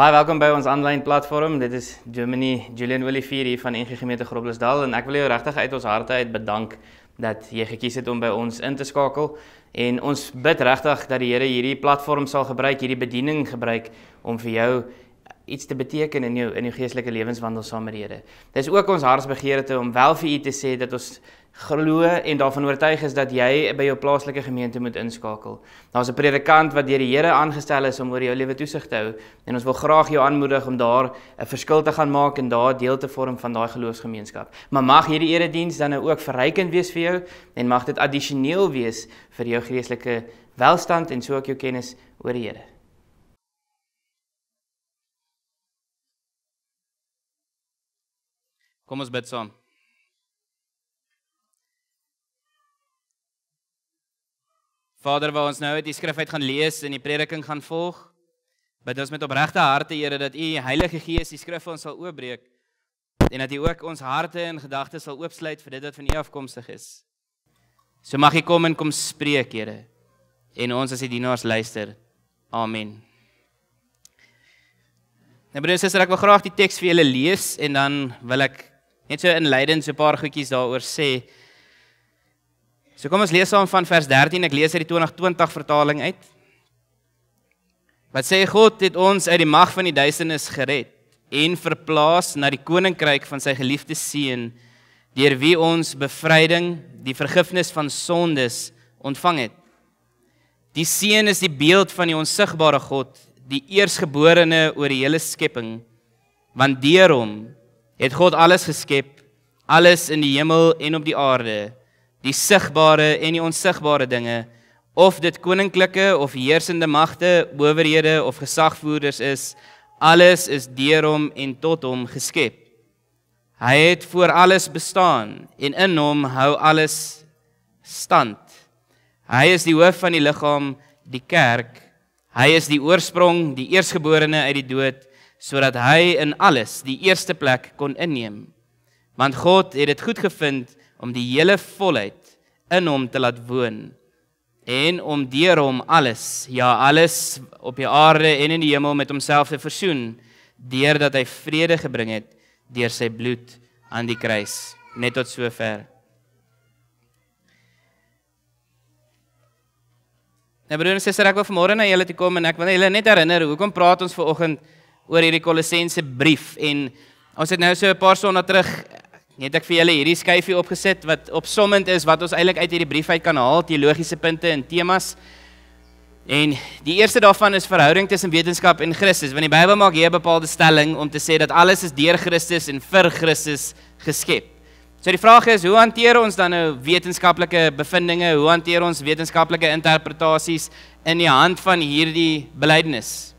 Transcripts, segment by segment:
Baie welkom by ons aanlyn platform. Dit is Germany Julian Olivier hier van NG Gemeente Groblersdal en ek wil jou regtig uit ons harte uit bedank dat jy gekies het om by ons in te skakel en ons bid regtig dat die Here hierdie platform sal gebruik, hierdie bediening gebruik om vir jou iets te beteken in jou in jou geestelike lewenswandel saam met die Here. Dis ook ons hartsbegeerte om wel vir U te sê dat ons glo en daarvan oortuig is dat jy by jou plaaslike gemeente moet inskakel. Daar's 'n predikant wat deur die Here aangestel is om oor jou lewe toesig te hou en ons wil graag jou aanmoedig om daar 'n verskil te gaan maak en daar deel te vorm van daai geloofsgemeenskap. Maar mag hierdie erediens dan nou ook verrykend wees vir jou en mag dit addisioneel wees vir jou geestelike welstand en so ook jou kennis oor die Here. Kom ons bid saam. Vader, waar ons nou uit die skrif uit gaan lees en die prediking gaan volg, bid ons met opregte harte, Here, dat U Heilige Gees die skrif vir ons sal oopbreek en dat U ook ons harte en gedagtes sal oopsluit vir dit wat van U afkomstig is. So mag U kom en kom spreek, Here, en ons as U die dienaars luister. Amen. Nou broer en suster, ek wil graag die teks vir julle lees en dan wil ek Net so in Leiden so 'n paar goedjies daaroor sê. So kom ons lees aan van vers 13. Ek lees uit die 2020 vertaling uit. Wat sê God het ons uit die mag van die duisternis gered en verplaas na die koninkryk van sy geliefde seun deur wie ons bevryding, die vergifnis van sondes ontvang het. Die seun is die beeld van die onsigbare God, die eersgeborene oor die hele skepping, want deur hom het God alles geskep, alles in die hemel en op die aarde, die sigbare en die onsigbare dinge, of dit koninklike of heersende magte, owerhede of gesagvoerders is, alles is deur hom en tot hom geskep. Hy het voor alles bestaan en in hom hou alles stand. Hy is die hoof van die liggaam, die kerk. Hy is die oorsprong, die eerstgeborene uit die dood sodat hy in alles die eerste plek kon inneem. Want God het dit goed gevind om die hele volheid in hom te laat woon en om deur hom alles, ja alles op die aarde en in die hemel met homself te versoen deurdat hy vrede gebring het deur sy bloed aan die kruis net tot sover. Nou broer en suster, ek wil vanmôre na julle toe kom en ek wil julle net herinner hoekom praat ons ver oggend oor hierdie Kolossense brief en ons het nou so 'n paar sonder terug het ek vir julle hierdie skyfie opgesit wat opsommend is wat ons eintlik uit hierdie brief uit kan haal teologiese punte en temas. En die eerste daarvan is verhouding tussen wetenskap en Christus. Want die Bybel maak hier 'n bepaalde stelling om te sê dat alles is deur Christus en vir Christus geskep. So die vraag is, hoe hanteer ons dan nou wetenskaplike bevindinge? Hoe hanteer ons wetenskaplike interpretasies in die hand van hierdie belydenis?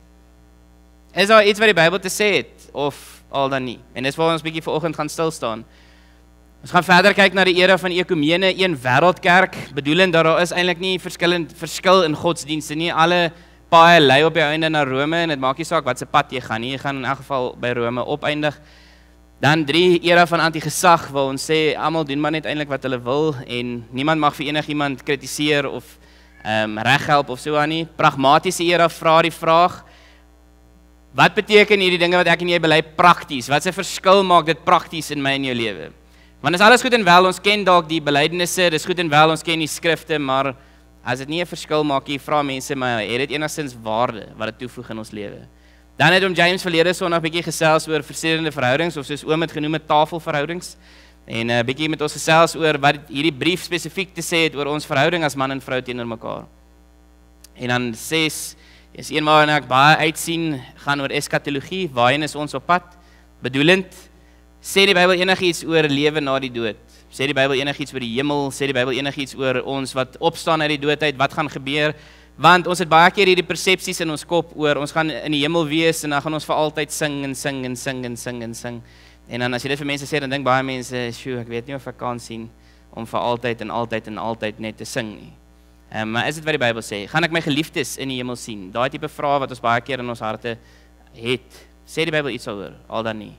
Is daar iets wat die Bybel te sê het of al dan nie? En dis waar ons bietjie vanoggend gaan stil staan. Ons gaan verder kyk na die era van ekumene, een wêreldkerk, bedoelend dat daar is eintlik nie verskillend verskil in godsdienste nie. Alle paai lei op die einde na Rome en dit maak nie saak wat se pad jy gaan nie. Jy gaan in elk geval by Rome opeindig. Dan drie era van antigesag waar ons sê almal doen maar net eintlik wat hulle wil en niemand mag vir enigiemand kritiseer of ehm um, reghelp of so aan nie. Pragmatiese era vra die vraag: Wat beteken hierdie dinge wat ek en jy bely prakties? Wat se verskil maak dit prakties in my en jou lewe? Want is alles goed en wel, ons ken dalk die belydenisse, dis goed en wel, ons ken die skrifte, maar as dit nie 'n verskil maak nie, vra mense my, het dit enigstens waarde wat dit toevoeg in ons lewe? Dan het om James verlede Sondag bietjie gesels oor verskillende verhoudings of soos oom het genoem tafelverhoudings en 'n uh, eh, bietjie met ons gesels oor wat hierdie brief spesifiek te sê het oor ons verhouding as man en vrou teenoor mekaar. En dan ses is een waarna ek baie uitsien gaan oor eskatologie, waarheen is ons op pad? Bedoelend sê die Bybel enigiets oor lewe na die dood? Sê die Bybel enigiets oor die hemel? Sê die Bybel enigiets oor ons wat opstaan uit die dood uit? Wat gaan gebeur? Want ons het baie keer hierdie persepsies in ons kop oor ons gaan in die hemel wees en dan gaan ons vir altyd sing en sing en sing en sing en sing. En dan as jy dit vir mense sê, dan dink baie mense, "Sjoe, ek weet nie of ek kan sien om vir altyd en altyd en altyd net te sing nie." Ehm um, maar is dit wat die Bybel sê? Gaan ek my geliefdes in die hemel sien? Daai tipe vrae wat ons baie keer in ons harte het. Sê die Bybel iets oor al dan nie.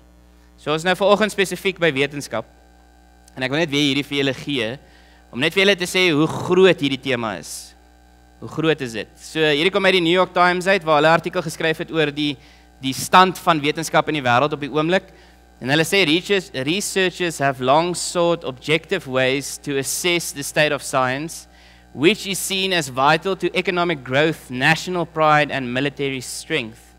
So ons nou veraloggend spesifiek by wetenskap. En ek wil net weer hierdie vir julle gee om net vir julle te sê hoe groot hierdie tema is. Hoe groot is dit? So hierdie kom uit die New York Times uit waar hulle 'n artikel geskryf het oor die die stand van wetenskap in die wêreld op die oomblik. En hulle sê researchers researchers have long sought objective ways to assess the state of science which is seen as vital to economic growth, national pride, and military strength.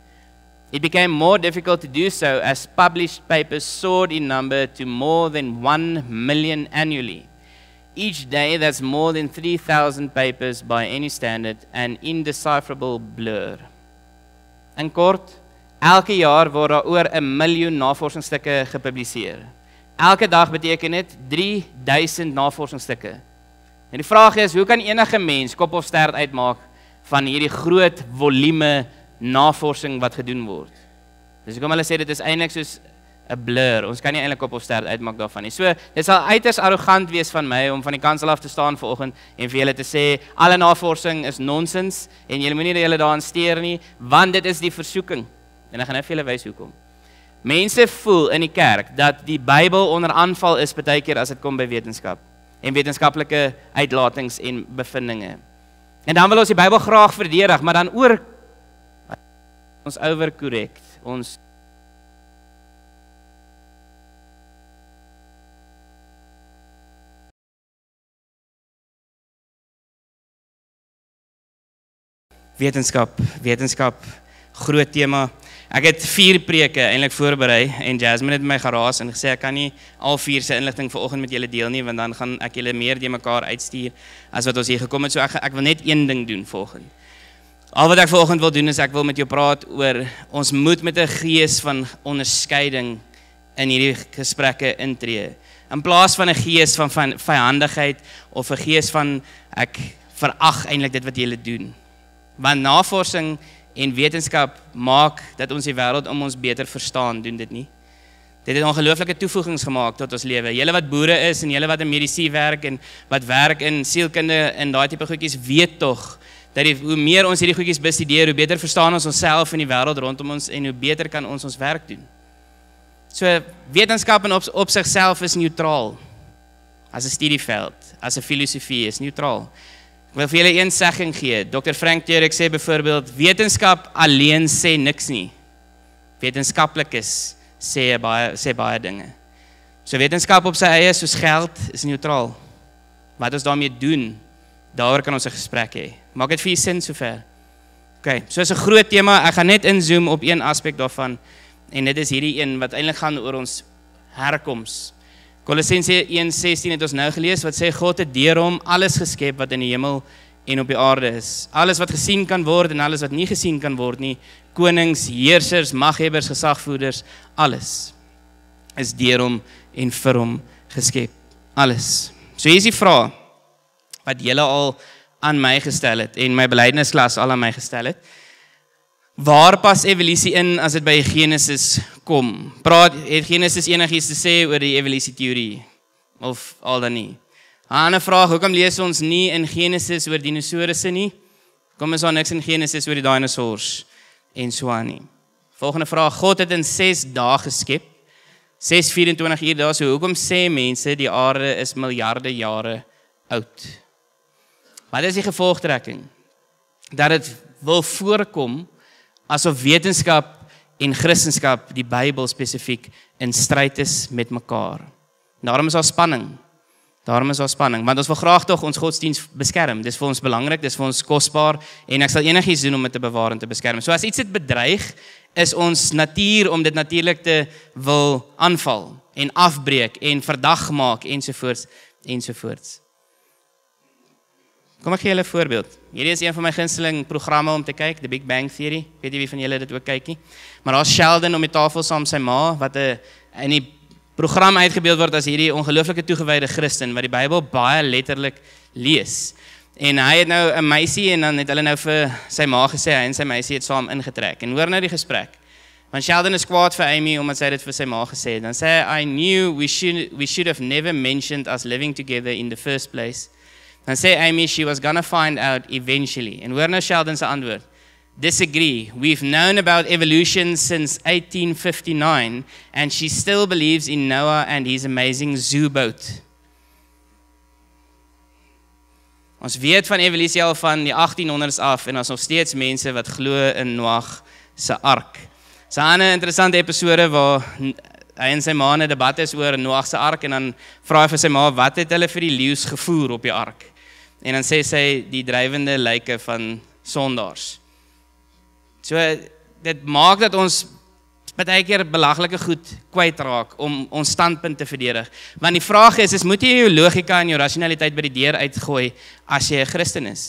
It became more difficult to do so as published papers soared in number to more than 1 million annually. Each day, that's more than 3,000 papers by any standard, an indecipherable blur. In kort, elke jaar word daar oor 1 miljoen navorsingsstukke gepubliseer. Elke dag beteken dit 3000 navorsingsstukke. En die vraag is, hoe kan enige mens kop of stert uitmaak van hierdie groot volume navorsing wat gedoen word? Dis hoekom hulle sê dit is eintlik soos 'n blur. Ons kan nie eintlik kop of stert uitmaak daarvan nie. So, dit sal uiters arrogant wees van my om van die kansel af te staan vanoggend en vir julle te sê alle navorsing is nonsens en julle moenie dat julle daaraan steur nie, want dit is die versoeking. En ek gaan nou vir julle wys hoekom. Mense voel in die kerk dat die Bybel onder aanval is baie keer as dit kom by wetenskap en wetenskaplike uitlatings en bevindinge. En dan wil ons die Bybel graag verdedig, maar dan oor ons overcorrect, ons wetenskap, wetenskap groot tema Ek het vier preke eintlik voorberei en Jasmine het my geraas en gesê ek kan nie al vier se inligting vanoggend met julle deel nie want dan gaan ek julle meer te mekaar uitstuur as wat ons hier gekom het. So ek ek wil net een ding doen vanoggend. Al wat ek vanoggend wil doen is ek wil met jou praat oor ons moet met 'n gees van onderskeiding in hierdie gesprekke intree. In plaas van 'n gees van van vyandigheid of 'n gees van ek verag eintlik dit wat julle doen. Want navorsing en wetenskap maak dat ons die wêreld om ons beter verstaan, doen dit nie. Dit het ongelooflike toevoegings gemaak tot ons lewe. Julle wat boere is en julle wat in medisyne werk en wat werk in sielkunde en daai tipe goedjies weet tog dat die, hoe meer ons hierdie goedjies bestudeer, hoe beter verstaan ons onsself en die wêreld rondom ons en hoe beter kan ons ons werk doen. So wetenskap en op, op sigself is neutraal. As 'n studieveld, as 'n filosofie is neutraal. Ek wil vir julle een segging gee. Dr Frank Jerick sê byvoorbeeld wetenskap alleen sê niks nie. Wetenskaplikes sê baie sê baie dinge. So wetenskap op sy eie soos geld is neutraal. Wat ons daarmee doen, daaroor kan ons 'n gesprek hê. Maak dit vir u sin sover. OK, so is 'n groot tema. Ek gaan net inzoom op een aspek daarvan en dit is hierdie een wat eintlik gaan oor ons herkomste. Kolossense 1:16 het ons nou gelees wat sê God het deur hom alles geskep wat in die hemel en op die aarde is. Alles wat gesien kan word en alles wat nie gesien kan word nie, konings, heersers, maghebbers, gesagvoerders, alles is deur hom en vir hom geskep. Alles. So hier is die vraag wat julle al aan my gestel het en my belydenisklas al aan my gestel het. Waar pas evolusie in as dit by Genesis kom. Praat het Genesis enigiets te sê oor die evolusie teorie of al dan nie? 'n Ander vraag, hoekom lees ons nie in Genesis oor dinosourusse nie? Kom ons daar niks in Genesis oor die dinosourus en so aan nie. Volgende vraag, God het in 6 dae geskep. 6:24 uur daar, so hoekom sê mense die aarde is miljarde jare oud? Wat is die gevolgtrekking? Dat dit wil voorkom asof wetenskap en Christendom, die Bybel spesifiek in stryd is met mekaar. Daarom is daar spanning. Daarom is daar spanning want ons wil graag tog ons godsdiens beskerm. Dis vir ons belangrik, dis vir ons kosbaar en ek sal enigiets doen om dit te bewaar en te beskerm. So as iets dit bedreig, is ons natuur om dit natuurlik te wil aanval en afbreek en verdag maak ensovoorts ensovoorts. Kom ek gee julle 'n voorbeeld. Hierdie is een van my gunsteling programme om te kyk, The Big Bang Theory. Ek weet nie wie van julle dit ook kyk nie. Maar daar's Sheldon om die tafel saam sy ma wat 'n in die program uitgebeeld word as hierdie ongelooflike toegewyde Christen wat die Bybel baie letterlik lees. En hy het nou 'n meisie en dan het hulle nou vir sy ma gesê hy en sy meisie het saam ingetrek. En hoor nou die gesprek. Want Sheldon is kwaad vir Amy omdat sy dit vir sy ma gesê het. Dan sê hy, "I knew we should we should have never mentioned us living together in the first place." Dan sê Amy she was going to find out eventually. En hoor nou Sheldon se antwoord. Disagree. We've known about evolution since 1859 and she still believes in Noah and his amazing zoo boat. Ons weet van evolusie al van die 1800s af en ons nog steeds mense wat glo in Noag se ark. Sy het 'n interessante episode waar hy en sy ma 'n debat is oor Noag se ark en dan vra hy vir sy ma wat het hulle vir die leeu's gevoer op die ark? En dan sê sy die drywende lyke van sondaars. So dit maak dat ons baie keer belaglike goed kwytraak om ons standpunt te verdedig. Want die vraag is, is moet jy jou logika en jou rationaliteit by die deur uitgooi as jy 'n Christen is?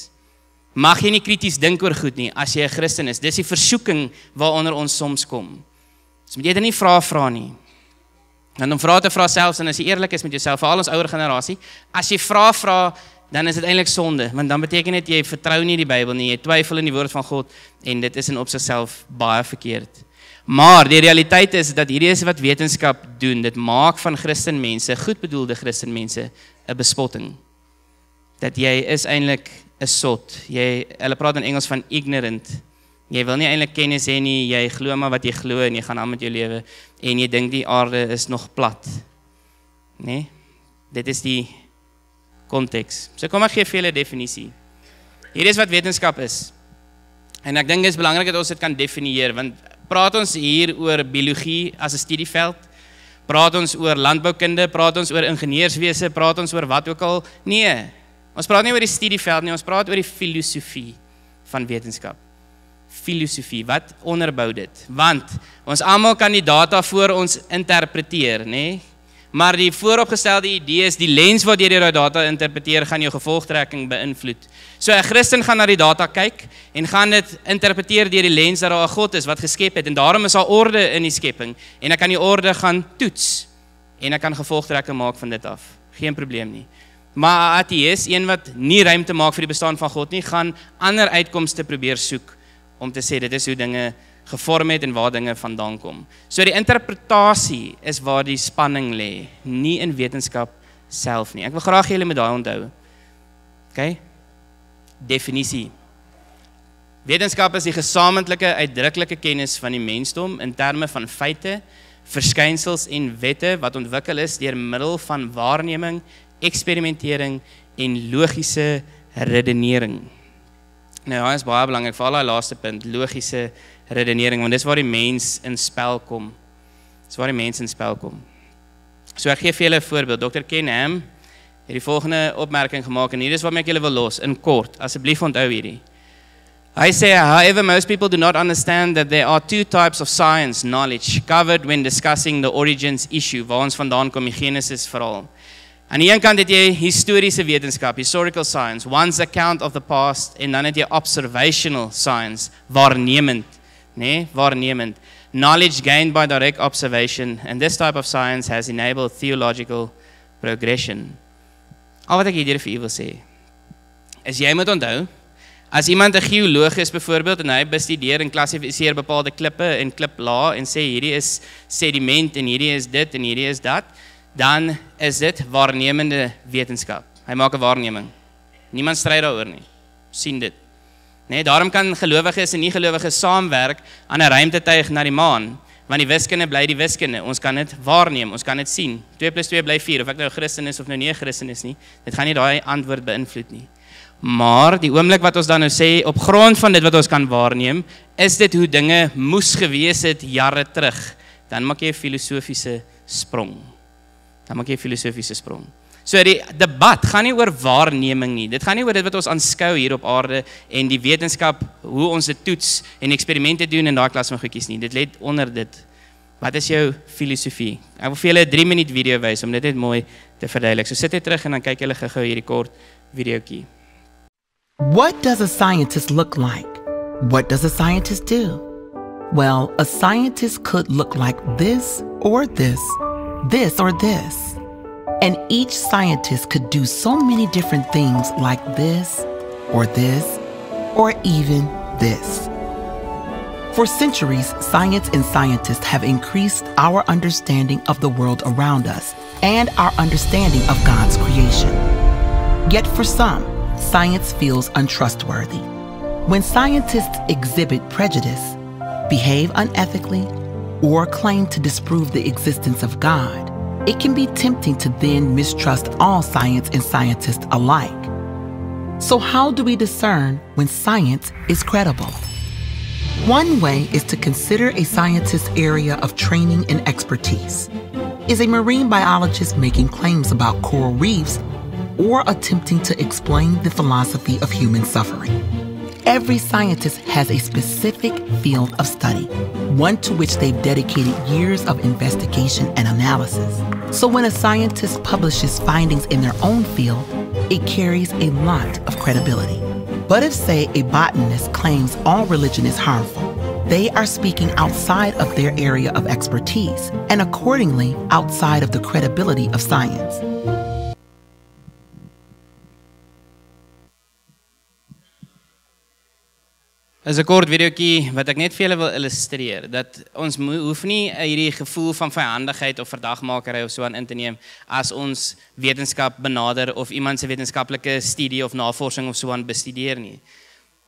Mag jy nie krities dink oor goed nie as jy 'n Christen is. Dis die versoeking waaronder ons soms kom. So moet jy dit nie vra vra nie. Dan om vra te vra selfs en as jy eerlik is met jouself, veral ons ouer generasie, as jy vra vra dan is dit eintlik sonde, want dan beteken dit jy vertrou nie die Bybel nie, jy twyfel in die woord van God en dit is in op sigself baie verkeerd. Maar die realiteit is dat hierdie is wat wetenskap doen. Dit maak van Christenmense, goedbedoelde Christenmense, 'n bespotting. Dat jy is eintlik 'n sot. Jy hulle praat in Engels van ignorant. Jy wil nie eintlik kennis hê nie. Jy glo maar wat jy glo en jy gaan aan met jou lewe en jy dink die aarde is nog plat. Né? Nee? Dit is die konteks. So kom ek gee vir julle 'n definisie. Hier is wat wetenskap is. En ek dink dit is belangrik dat ons dit kan definieer want praat ons hier oor biologie as 'n studieveld? Praat ons oor landboukunde, praat ons oor ingenieurswese, praat ons oor wat ook al? Nee. Ons praat nie oor die studieveld nie, ons praat oor die filosofie van wetenskap. Filosofie, wat onderbou dit? Want ons almal kan die data voor ons interpreteer, nê? Nee? maar die vooropgestelde idee is die lens waardeur jy daai data interpreteer gaan jou gevolgtrekking beïnvloed. So 'n Christen gaan na die data kyk en gaan dit interpreteer deur die lens dat daar 'n God is wat geskep het en daarom is daar orde in die skepping en ek kan die orde gaan toets en ek kan gevolgtrekking maak van dit af. Geen probleem nie. Maar 'n ateïs, een wat nie ruimte maak vir die bestaan van God nie, gaan ander uitkomste probeer soek om te sê dit is hoe dinge gevorm het en waar dinge vandaan kom. So die interpretasie is waar die spanning lê, nie in wetenskap self nie. Ek wil graag hê julle moet daai onthou. OK? Definisie. Wetenskap is die gesamentlike uitdruklike kennis van die mensdom in terme van feite, verskynsels en wette wat ontwikkel is deur middel van waarneming, eksperimentering en logiese redenering. Nou, dit ja, is baie belangrik vir al daai laaste punt, logiese redenering redenering want dis waar die mens in spel kom. Dis waar die mens in spel kom. So ek gee vir julle 'n voorbeeld. Dr. Ken Ham het die volgende opmerking gemaak en hier is waarmee ek julle wil los in kort. Asseblief onthou hierdie. I say however most people do not understand that there are two types of science knowledge covered when discussing the origins issue waar ons vandaan kom die Genesis verhaal. Aan die een kant het jy historiese wetenskap, historical science, one's account of the past en dan het jy observational science, waarnemend nê, nee, waarnemend. Knowledge gained by direct observation and this type of science has enabled theological progression. Al wat ek hierdeur vir u wil sê, is jy moet onthou As iemand 'n geoloog is byvoorbeeld en hy bestudeer en klassifiseer bepaalde klippe en kliplae en sê hierdie is sediment en hierdie is dit en hierdie is dat, dan is dit waarnemende wetenskap. Hy maak 'n waarneming. Niemand stry daaroor nie. sien dit. Nee, daarom kan gelowiges en nie-gelowiges saamwerk aan 'n ruimtetuig na die maan, want die wiskunde bly die wiskunde. Ons kan dit waarneem, ons kan dit sien. 2 + 2 bly 4, of ek nou 'n Christen is of nou nie 'n Christen is nie. Dit gaan nie daai antwoord beïnvloed nie. Maar die oomblik wat ons dan nou sê op grond van dit wat ons kan waarneem, is dit hoe dinge moes gewees het jare terug, dan maak jy 'n filosofiese sprong. Dan maak jy 'n filosofiese sprong. So die debat gaan nie oor waarneming nie. Dit gaan nie oor dit wat ons aanskou hier op aarde en die wetenskap hoe ons dit toets en eksperimente doen in daai klas van goedjies nie. Dit lê onder dit. Wat is jou filosofie? Ek wil vir julle 'n 3 minuut video wys om dit net mooi te verduidelik. So sit jy terug en dan kyk jy hulle gou-gou hierdie kort videoetjie. What does a scientist look like? What does a scientist do? Well, a scientist could look like this or this. This or this. And each scientist could do so many different things like this, or this, or even this. For centuries, science and scientists have increased our understanding of the world around us and our understanding of God's creation. Yet for some, science feels untrustworthy. When scientists exhibit prejudice, behave unethically, or claim to disprove the existence of God, it can be tempting to then mistrust all science and scientists alike. So, how do we discern when science is credible? One way is to consider a scientist's area of training and expertise. Is a marine biologist making claims about coral reefs or attempting to explain the philosophy of human suffering? Every scientist has a specific field of study, one to which they've dedicated years of investigation and analysis. So when a scientist publishes findings in their own field, it carries a lot of credibility. But if, say, a botanist claims all religion is harmful, they are speaking outside of their area of expertise and accordingly outside of the credibility of science. is 'n kort videoetjie wat ek net vir julle wil illustreer dat ons hoef nie hierdie gevoel van vyandigheid of verdagmakery of so aan in te neem as ons wetenskap benader of iemand se wetenskaplike studie of navorsing of so aan bestudeer nie.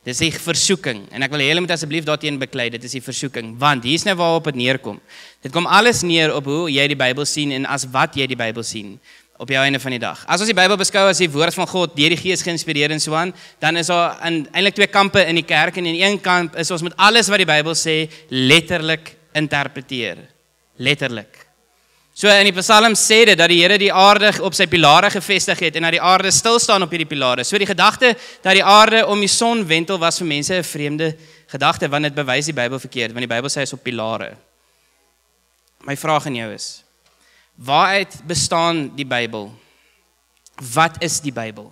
Dis 'n versoeking en ek wil hê julle moet asseblief daarteen beklei. Dit is 'n versoeking want hier's nou waarop dit neerkom. Dit kom alles neer op hoe jy die Bybel sien en as wat jy die Bybel sien op die einde van die dag. As ons die Bybel beskou as die woord van God deur die Gees geïnspireer en so aan, dan is daar in eintlik twee kampe in die kerk en in een kamp is ons met alles wat die Bybel sê letterlik interpreteer. Letterlik. So in die Psalm sê dit dat die Here die aarde op sy pilare gefestig het en dat die aarde stil staan op hierdie pilare. So die gedagte dat die aarde om die son wentel was vir mense 'n vreemde gedagte want dit bewys die Bybel verkeerd want die Bybel sê hy is op pilare. My vraag aan jou is Waaruit bestaan die Bybel? Wat is die Bybel?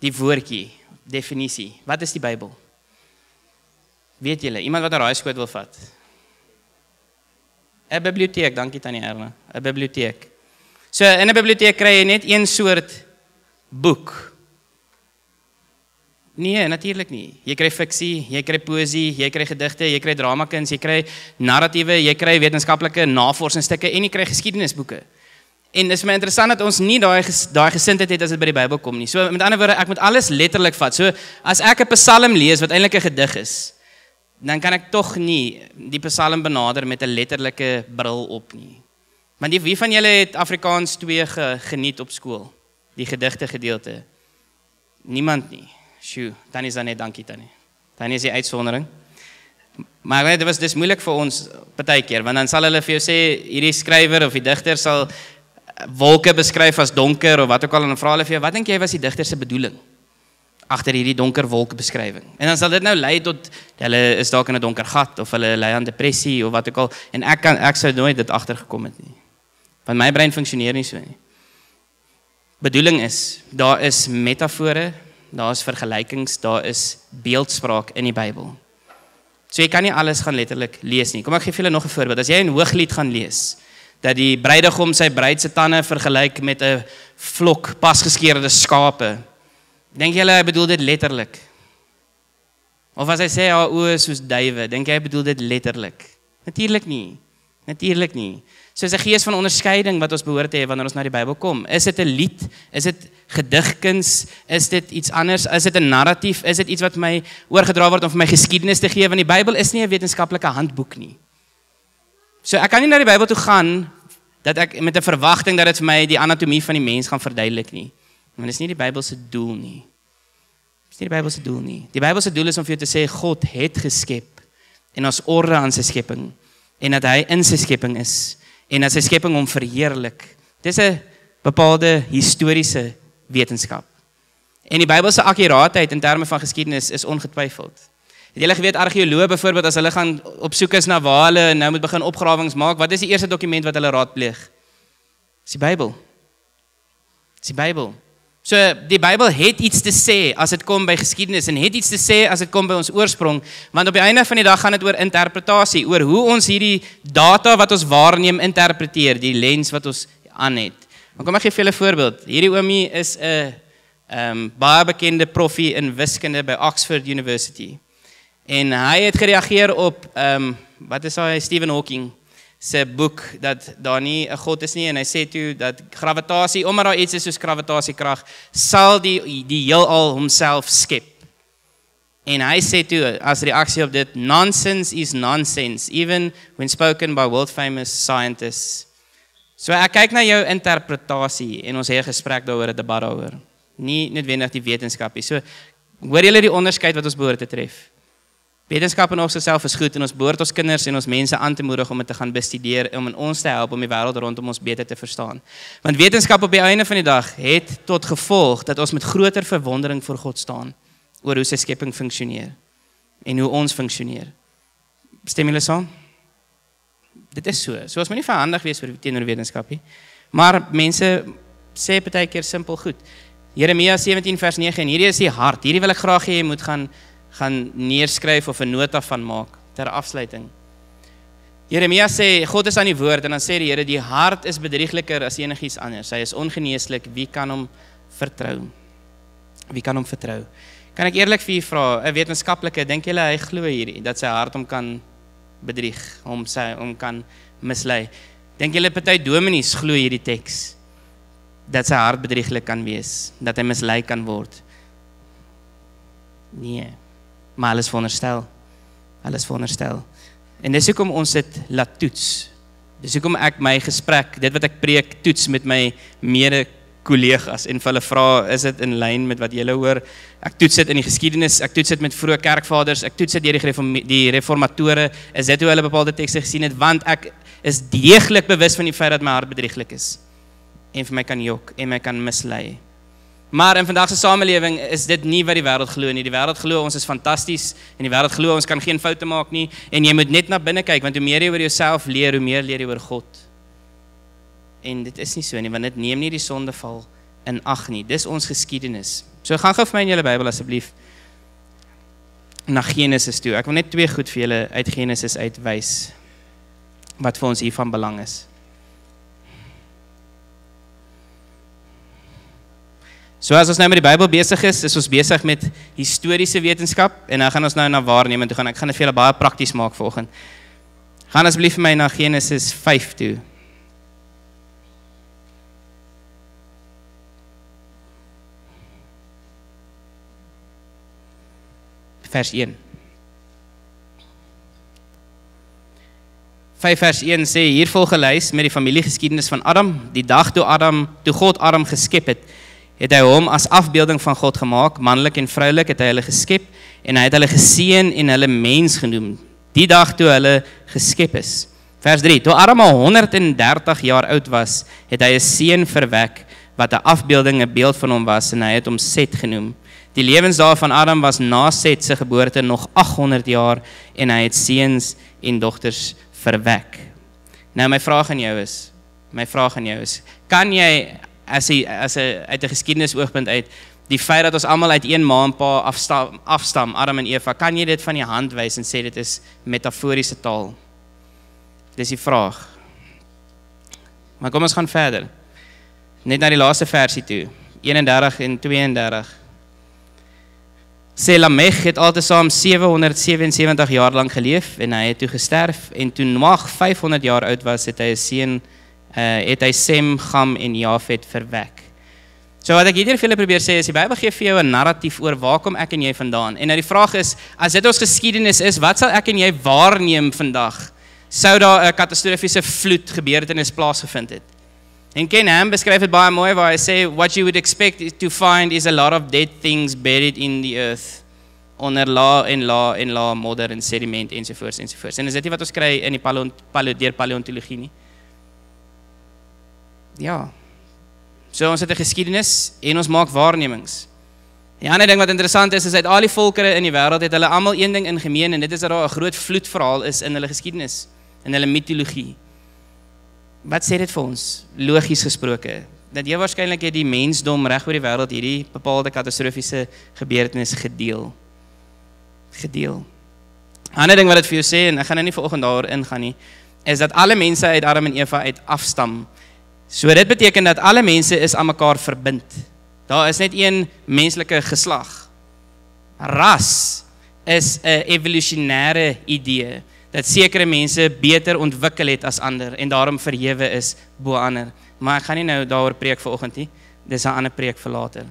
Die woordjie, definisie. Wat is die Bybel? Weet julle, iemand wat 'n raai skoot wil vat? 'n Biblioteek, dankie tannie Erna. 'n Biblioteek. So in 'n biblioteek kry jy net een soort boek. Nee, natuurlik nie. Jy kry fiksie, jy kry poesie, jy kry gedigte, jy kry dramakuns, jy kry narratiewe, jy kry wetenskaplike navorsingsstukke en jy kry geskiedenisboeke. En dis my interessant dat ons nie daai daai gesindheid het as dit by die Bybel kom nie. So met ander woorde, ek moet alles letterlik vat. So as ek 'n Psalm lees wat eintlik 'n gedig is, dan kan ek tog nie die Psalm benader met 'n letterlike bril op nie. Want die, wie van julle het Afrikaans 2 ge, geniet op skool? Die gedigte gedeelte. Niemand nie. Sjoe, tannie is dan net dankie tannie. Tannie is die uitsondering. Maar weet, dit was dis moeilik vir ons baie keer want dan sal hulle vir jou sê hierdie skrywer of die digter sal eh, wolke beskryf as donker of wat ook al en vra hulle vir jou wat dink jy was die digter se bedoeling agter hierdie donker wolkbeskrywing. En dan sal dit nou lei tot hulle is dalk in 'n donker gat of hulle lei aan depressie of wat ook al en ek kan ek sou nooit dit agtergekom het nie. Want my brein funksioneer nie so nie. Bedoeling is daar is metafore, daar's vergelykings, daar is beeldspraak in die Bybel. So jy kan nie alles gaan letterlik lees nie. Kom ek gee vir julle nog 'n voorbeeld. As jy 'n Hooglied gaan lees dat die bruidegom sy bruid se tande vergelyk met 'n vlok pasgeskeerde skape. Dink julle hy bedoel dit letterlik? Of as hy sê haar ja, oë soos duwe, dink jy hy bedoel dit letterlik? Natuurlik nie. Natuurlik nie soos 'n gees van onderskeiding wat ons behoort te hê wanneer ons na die Bybel kom. Is dit 'n lied? Is dit gedigkuns? Is dit iets anders? Is dit 'n narratief? Is dit iets wat my oorgedra word om vir my geskiedenis te gee? Want die Bybel is nie 'n wetenskaplike handboek nie. So ek kan nie na die Bybel toe gaan dat ek met 'n verwagting dat dit vir my die anatomie van die mens gaan verduidelik nie. Want dis nie die Bybel se doel nie. Dis nie die Bybel se doel nie. Die Bybel se doel is om vir jou te sê God het geskep en ons orde aan sy skepping en dat hy in sy skepping is en as sy skepping hom verheerlik. Dis 'n bepaalde historiese wetenskap. En die Bybel se akkuraatheid in terme van geskiedenis is ongetwyfeld. Het julle geweet argeoloë byvoorbeeld as hulle gaan op soek is na waar hulle nou moet begin opgrawings maak, wat is die eerste dokument wat hulle raadpleeg? Dis die Bybel. Dis die Bybel. So die Bybel het iets te sê as dit kom by geskiedenis en het iets te sê as dit kom by ons oorsprong, want op die einde van die dag gaan dit oor interpretasie, oor hoe ons hierdie data wat ons waarneem interpreteer, die lens wat ons aan het. Maar kom ek gee vir julle 'n voorbeeld. Hierdie oomie is 'n ehm um, baie bekende profie in wiskunde by Oxford University. En hy het gereageer op ehm um, wat is hy Stephen Hawking? se boek dat daar nie 'n God is nie en hy sê toe dat gravitasie omdat daar iets is soos gravitasiekrag sal die die heelal homself skep. En hy sê toe as reaksie op dit nonsense is nonsense even when spoken by world famous scientists. So ek kyk na jou interpretasie en ons het 'n gesprek daaroor 'n debat daaroor. Nie noodwendig die wetenskap nie. So hoor jy hulle die onderskeid wat ons behoort te tref? Wetenskap en ons self is goed en ons behoort ons kinders en ons mense aan te moedig om dit te gaan bestudeer om in ons te help om die wêreld rondom ons beter te verstaan. Want wetenskap op die einde van die dag het tot gevolg dat ons met groter verwondering voor God staan oor hoe sy skepping funksioneer en hoe ons funksioneer. Stem julle saam? Dit is so. So ons moet nie verhandig wees vir teenoor wetenskap nie. Maar mense sê baie keer simpel goed. Jeremia 17 vers 9 en hierdie is die hart. Hierdie wil ek graag hê jy moet gaan gaan neerskryf of 'n nota van maak ter afsluiting. Jeremia sê God is aan die woord en dan sê die Here die hart is bedriegliker as enigiets anders. Hy is ongeneeslik. Wie kan hom vertrou? Wie kan hom vertrou? Kan ek eerlik vir u vra, 'n wetenskaplike, dink julle hy glo hierdie dat sy hart hom kan bedrieg, hom sê hom kan mislei? Dink julle party dominees glo hierdie teks dat sy hart bedrieglik kan wees, dat hy mislei kan word? Nee maar hulle is veronderstel. Hulle is veronderstel. En dis hoekom ons dit laat toets. Dis hoekom ek my gesprek, dit wat ek preek, toets met my mede kollegas en hulle vra is dit in lyn met wat jy hoor? Ek toets dit in die geskiedenis, ek toets dit met vroeë kerkvaders, ek toets dit deur die die reformatore, is dit hoe hulle bepaalde tekste gesien het want ek is deeglik bewus van die feit dat my hart bedrieglik is en vir my kan jok en my kan mislei. Maar in vandag se samelewing is dit nie wat die wêreld glo nie. Die wêreld glo ons is fantasties en die wêreld glo ons kan geen foute maak nie en jy moet net na binne kyk want hoe meer jy oor jouself leer, hoe meer leer jy oor God. En dit is nie so nie want dit neem nie die sondeval in ag nie. Dis ons geskiedenis. So gaan gou vir my in julle Bybel asseblief na Genesis toe. Ek wil net twee goed vir julle uit Genesis uitwys wat vir ons hiervan belang is. So as ons nou met die Bybel besig is, is ons besig met historiese wetenskap en nou gaan ons nou na waarneming toe gaan. Ek gaan dit vir julle baie prakties maak vanoggend. Gaan asseblief vir my na Genesis 5 toe. vers 1. 5 vers 1 sê hier volgelys met die familiegeskiedenis van Adam, die dag toe Adam, toe God Adam geskep het het hy hom as afbeeling van God gemaak, manlik en vroulik het hy hulle geskep en hy het hulle geseën en hulle mens genoem die dag toe hulle geskep is. Vers 3: Toe Adam 130 jaar oud was, het hy 'n seun verwek wat 'n afbeeling, 'n beeld van hom was en hy het hom Set genoem. Die lewensdae van Adam was na Set se geboorte nog 800 jaar en hy het seuns en dogters verwek. Nou my vraag aan jou is, my vraag aan jou is, kan jy as 'n as 'n uit 'n geskiedenisoogpunt uit die feit dat ons almal uit een ma en pa afstam afstam Adam en Eva, kan jy dit van die hand wys en sê dit is metaforiese taal? Dis die vraag. Maar kom ons gaan verder. Net na die laaste versie toe. 31 en 32. Selamech het altesaam 777 jaar lank geleef en hy het toe gesterf en toe Noag 500 jaar oud was, het hy 'n seun uh, het hy Sem, Gam en Jafet verwek. So wat ek hierdie vir julle probeer sê is die Bybel gee vir jou 'n narratief oor waar kom ek en jy vandaan. En nou die vraag is, as dit ons geskiedenis is, wat sal ek en jy waarneem vandag? Sou daar 'n katastrofiese vloed gebeurtenis plaasgevind het? En Ken Ham beskryf dit baie mooi waar hy sê what you would expect to find is a lot of dead things buried in the earth onder la en la en la modder en sediment ensovoorts ensovoorts. En is dit nie wat ons kry in die paleo paleo deur paleontologie nie? ja. So ons het 'n geskiedenis en ons maak waarnemings. Die ander ding wat interessant is is uit al die volkere in die wêreld het hulle almal een ding in gemeen en dit is dat daar 'n groot vloedverhaal is in hulle geskiedenis en hulle mitologie. Wat sê dit vir ons logies gesproke? Dat jy waarskynlik het die mensdom reg oor die wêreld hierdie bepaalde katastrofiese gebeurtenis gedeel. Gedeel. 'n Ander ding wat dit vir jou sê en ek gaan nou nie vir oggend daaroor ingaan nie, is dat alle mense uit Adam en Eva uit afstam. So dit beteken dat alle mense is aan mekaar verbind. Daar is net een menslike geslag. Ras is 'n evolusionêre idee dat sekere mense beter ontwikkel het as ander en daarom verhewe is bo ander. Maar ek gaan nie nou daaroor preek vanoggend nie. Dis 'n ander preek vir later.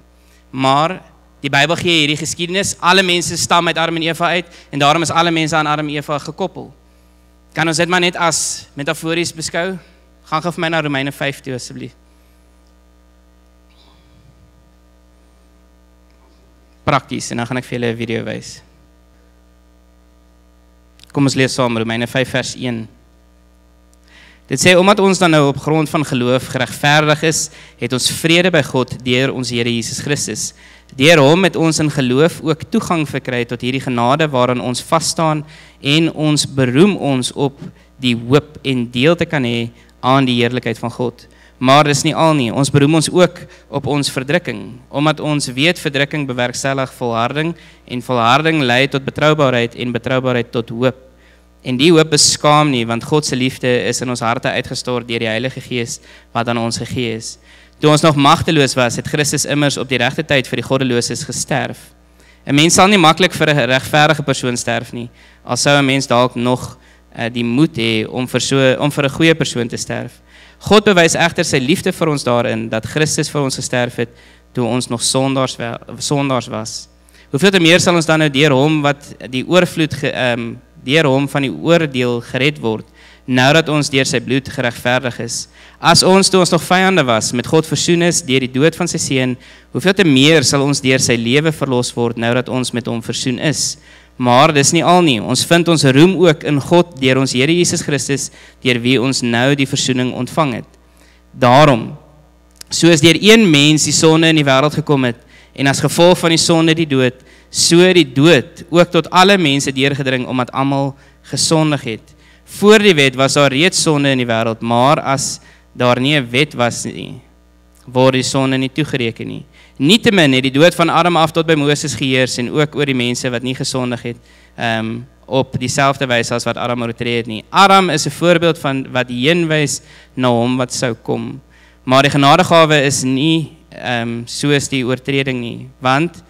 Maar die Bybel gee hierdie geskiedenis, alle mense stam uit Adam en Eva uit en daarom is alle mense aan Adam en Eva gekoppel. Kan ons dit maar net as metafories beskou? Gaan gou vir my na Romeine 5:2 asseblief. Prakties en dan gaan ek vir julle 'n video wys. Kom ons lees saam Romeine 5 vers 1. Dit sê omdat ons dan nou op grond van geloof geregverdig is, het ons vrede by God deur ons Here Jesus Christus. Deur hom het ons in geloof ook toegang verkry tot hierdie genade waaraan ons vas staan en ons beroem ons op die hoop en deel te kan hê aan die heerlikheid van God. Maar dis nie al nie. Ons beroem ons ook op ons verdrukking, omdat ons weet verdrukking bewerkstellig volharding en volharding lei tot betroubaarheid en betroubaarheid tot hoop. En die hoop beskaam nie, want God se liefde is in ons harte uitgestort deur die Heilige Gees wat aan ons gegee is. Toe ons nog magteloos was, het Christus immers op die regte tyd vir die goddeloses gesterf. 'n Mens sal nie maklik vir 'n regverdige persoon sterf nie, al sou 'n mens dalk nog Eh, die moed hê om voor so om vir een goede persoon te sterven. God bewijst echter zijn liefde voor ons daarin dat Christus voor ons gesterf het toen ons nog sondaars was. Hoeveel te meer zal ons dan nou deur hom wat die oorvloed ehm um, hom van die oordeel gered word nou dat ons deur zijn bloed geregverdig is. als ons toe ons nog vijanden was met God versoen is deur die dood van sy seun, hoeveel te meer zal ons deur zijn leven verlos word nou dat ons met hom versoen is. Maar dis nie al nie. Ons vind ons roem ook in God deur ons Here Jesus Christus, deur wie ons nou die verzoening ontvang het. Daarom soos deur een mens die sonde in die wêreld gekom het en as gevolg van die sonde die dood, so die dood ook tot alle mense deurgedring omdat almal gesondig het. Voor die wet was daar reeds sonde in die wêreld, maar as daar nie 'n wet was nie, word die sonde nie toegereken nie. Nietemin het die dood van Adam af tot by Moses geheers en ook oor die mense wat nie gesondig het um op dieselfde wyse as wat Adam oortree het nie. Adam is 'n voorbeeld van wat heenwys na hom wat sou kom. Maar die genadegawe is nie ehm um, soos die oortreding nie, want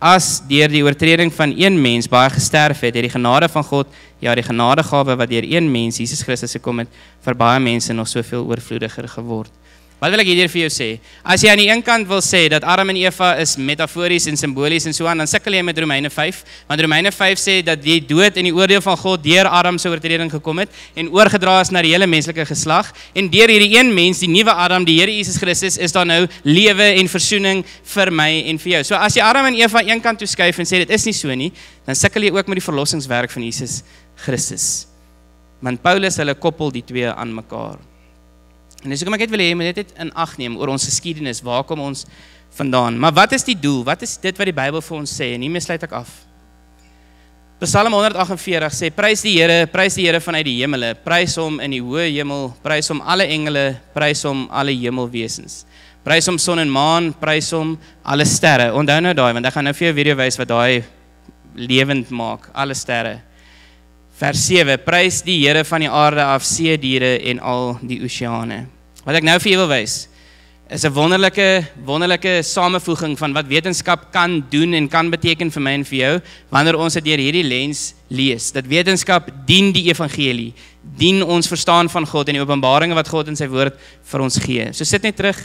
as deur die oortreding van een mens baie gesterf het, het die genade van God, ja, die genadegawe wat deur een mens, Jesus Christus, gekom het, vir baie mense nog soveel oorvloediger geword. Wat wil ek hierdeur vir jou sê? As jy aan die een kant wil sê dat Adam en Eva is metafories en simbolies en so aan, dan sukkel jy met Romeine 5, want Romeine 5 sê dat die dood en die oordeel van God deur Adam se oortreding gekom het en oorgedra is na die hele menslike geslag en deur hierdie een mens, die nuwe Adam, die Here Jesus Christus, is daar nou lewe en versoening vir my en vir jou. So as jy Adam en Eva aan een kant toeskuif en sê dit is nie so nie, dan sukkel jy ook met die verlossingswerk van Jesus Christus. Want Paulus hulle koppel die twee aan mekaar. En dis hoekom ek net wil hê moet dit in ag neem oor ons geskiedenis, waar kom ons vandaan? Maar wat is die doel? Wat is dit wat die Bybel vir ons sê? En hiermee sluit ek af. Psalm 148 sê: Prys die Here, prys die Here vanuit die hemele, prys hom in die hoë hemel, prys hom alle engele, prys hom alle hemelwesens. Prys hom son en maan, prys hom alle sterre. Onthou nou daai want ek gaan nou vir jou 'n video wys wat daai lewend maak, alle sterre. Vers 7: Prys die Here van die aarde af, see diere en al die oseane. Wat ek nou vir julle wil wys is 'n wonderlike wonderlike samevoeging van wat wetenskap kan doen en kan beteken vir my en vir jou wanneer ons dit deur hierdie lens lees. Dat wetenskap dien die evangelie, dien ons verstaan van God en die openbaringe wat God in sy woord vir ons gee. So sit net terug,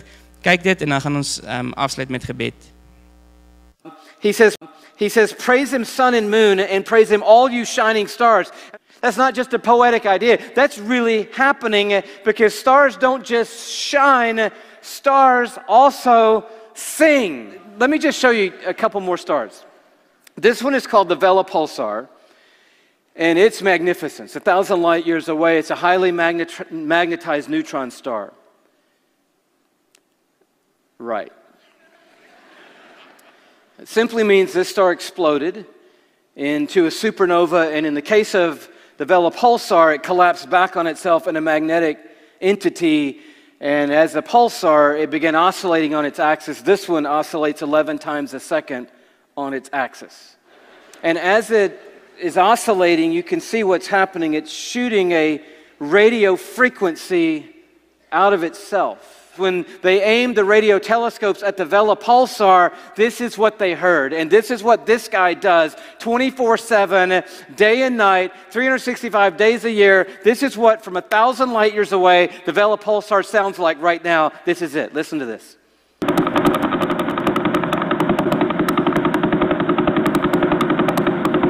kyk dit en dan gaan ons um, afsluit met gebed. He says He says, Praise him, sun and moon, and praise him, all you shining stars. That's not just a poetic idea. That's really happening because stars don't just shine, stars also sing. Let me just show you a couple more stars. This one is called the Vela Pulsar, and it's magnificent. It's a thousand light years away. It's a highly magnetized neutron star. Right. It simply means this star exploded into a supernova, and in the case of the Vela pulsar, it collapsed back on itself in a magnetic entity. And as the pulsar, it began oscillating on its axis. This one oscillates 11 times a second on its axis. And as it is oscillating, you can see what's happening. It's shooting a radio frequency out of itself when they aimed the radio telescopes at the Vela pulsar, this is what they heard. And this is what this guy does 24 7, day and night, 365 days a year. This is what, from a thousand light years away, the Vela pulsar sounds like right now. This is it. Listen to this.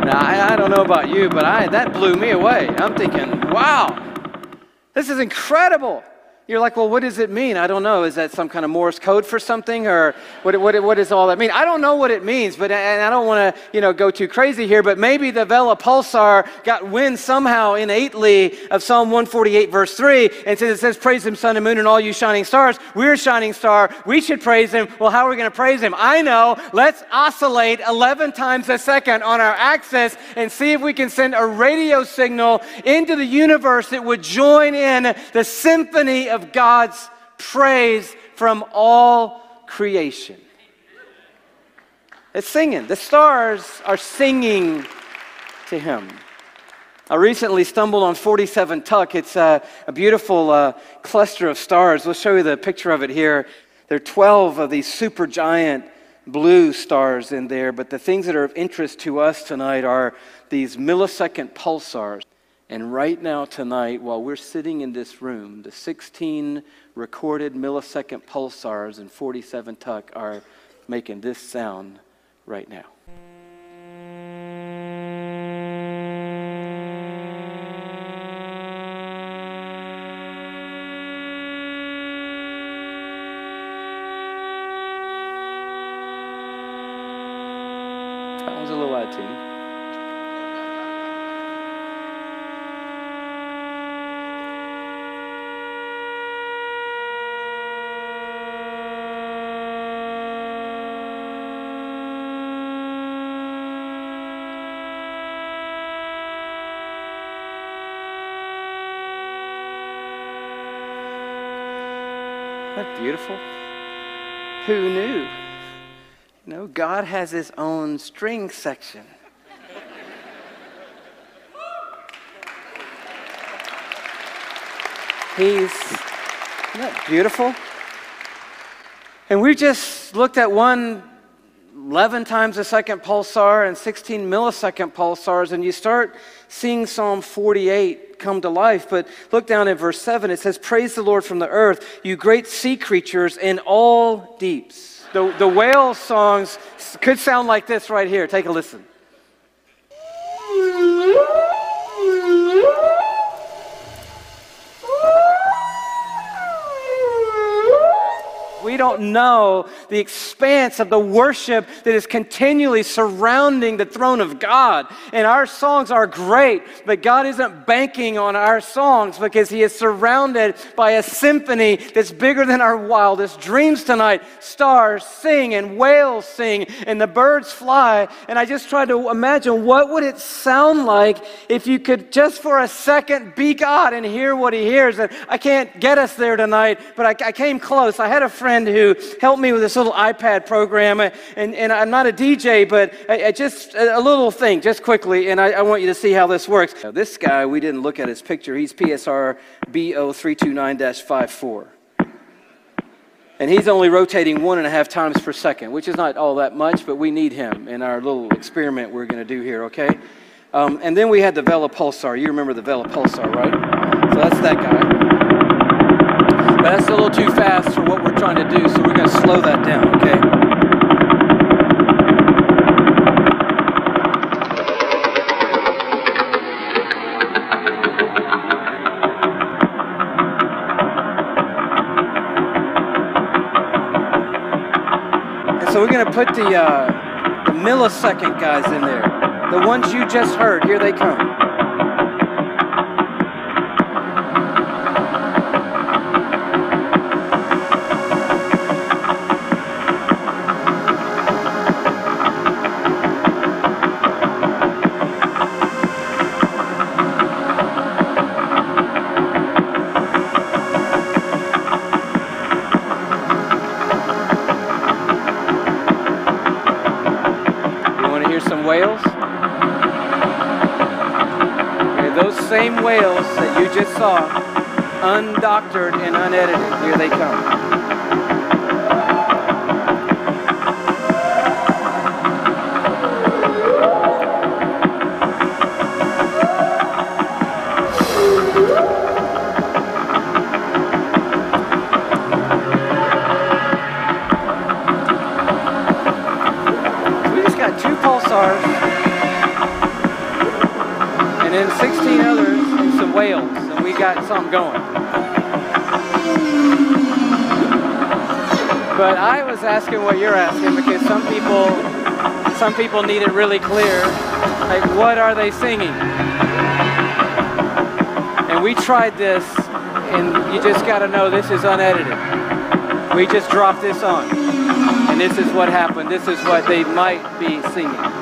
Now, I, I don't know about you, but I, that blew me away. I'm thinking, wow, this is incredible. You're like, well, what does it mean? I don't know. Is that some kind of Morse code for something, or what, what, what does all that mean? I don't know what it means, but and I don't want to, you know, go too crazy here. But maybe the Vela pulsar got wind somehow innately of Psalm 148, verse three, and says it says, "Praise Him, sun and moon, and all you shining stars." We're a shining star. We should praise Him. Well, how are we going to praise Him? I know. Let's oscillate 11 times a second on our axis and see if we can send a radio signal into the universe that would join in the symphony of God's praise from all creation. It's singing. The stars are singing to him. I recently stumbled on 47 Tuck. It's a, a beautiful uh, cluster of stars. We'll show you the picture of it here. There are 12 of these supergiant blue stars in there, but the things that are of interest to us tonight are these millisecond pulsars. And right now, tonight, while we're sitting in this room, the 16 recorded millisecond pulsars in 47 Tuck are making this sound right now. That was a little odd me. that beautiful? Who knew? You know, God has his own string section. He's, isn't that beautiful? And we just looked at one 11 times a second pulsar and 16 millisecond pulsars, and you start seeing Psalm 48 come to life. But look down at verse 7. It says, Praise the Lord from the earth, you great sea creatures in all deeps. The, the whale songs could sound like this right here. Take a listen. We don't know the expanse of the worship that is continually surrounding the throne of God. And our songs are great, but God isn't banking on our songs because He is surrounded by a symphony that's bigger than our wildest dreams tonight. Stars sing and whales sing and the birds fly. And I just tried to imagine what would it sound like if you could just for a second be God and hear what He hears. And I can't get us there tonight, but I, I came close. I had a friend friend who helped me with this little iPad program. And, and I'm not a DJ, but I, I just a little thing, just quickly, and I, I, want you to see how this works. Now, this guy, we didn't look at his picture. He's PSR BO329-54. And he's only rotating one and a half times per second, which is not all that much, but we need him in our little experiment we're going to do here, okay? Um, and then we had the Vela Pulsar. You remember the Vela Pulsar, right? So that's that guy. But that's a little too fast for what we're trying to do, so we're going to slow that down, okay? so we're gonna put the, uh, the millisecond guys in there. The ones you just heard, here they come. song, undoctored and unedited. Here they come. So I'm going. But I was asking what you're asking because some people, some people need it really clear. Like, what are they singing? And we tried this, and you just got to know this is unedited. We just dropped this on, and this is what happened. This is what they might be singing.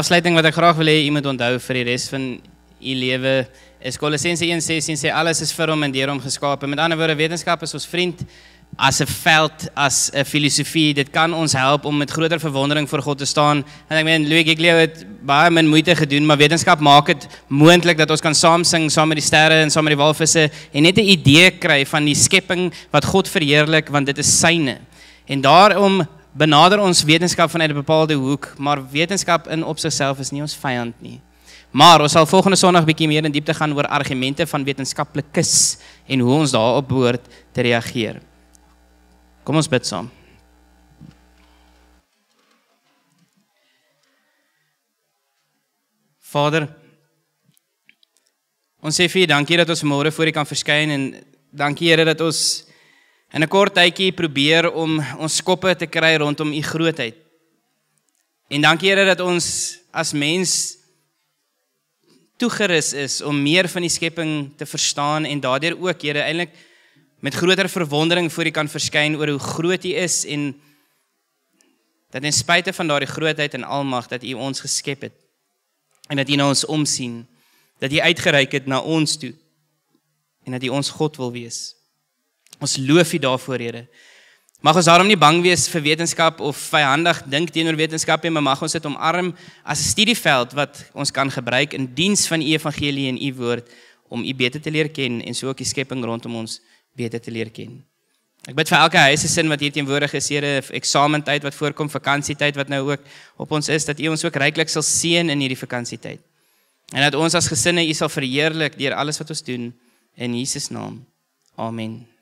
afsluiting wat ek graag wil hê u moet onthou vir die res van u lewe is Kolossense 1:16 sê alles is vir hom en deur hom geskaap. Met ander woorde, wetenskap is ons vriend as 'n veld, as 'n filosofie. Dit kan ons help om met groter verwondering voor God te staan. En ek meen, Louis Giglio het baie min moeite gedoen, maar wetenskap maak dit moontlik dat ons kan saam sing saam met die sterre en saam met die walvisse en net 'n idee kry van die skepping wat God verheerlik want dit is syne. En daarom benader ons wetenskap vanuit 'n bepaalde hoek, maar wetenskap in op sigself is nie ons vyand nie. Maar ons sal volgende Sondag bietjie meer in diepte gaan oor argumente van wetenskaplikes en hoe ons daarop behoort te reageer. Kom ons bid saam. Vader, ons sê vir U dankie dat ons môre voor U kan verskyn en dankie Here dat ons In 'n kort tydjie probeer om ons skoppe te kry rondom u grootheid. En dankie Here dat ons as mens toegerus is om meer van die skepping te verstaan en daardeur ook Here eintlik met groter verwondering voor U kan verskyn oor hoe groot U is en dat ten spyte van daardie grootheid en almag dat U ons geskep het en dat U na ons omsien, dat U uitgereik het na ons toe en dat U ons God wil wees. Ons loof U daarvoor, Here. Mag ons daarom nie bang wees vir wetenskap of vyandig dink teenoor wetenskap nie, maar mag ons dit omarm as 'n studieveld wat ons kan gebruik in diens van U evangelie en U woord om U beter te leer ken en so ook die skepping rondom ons beter te leer ken. Ek bid vir elke huis se sin wat hier teenwoordig is, Here, eksamentyd wat voorkom, vakansietyd wat nou ook op ons is, dat U ons ook ryklik sal seën in hierdie vakansietyd. En dat ons as gesinne U sal verheerlik deur alles wat ons doen in Jesus naam. Amen.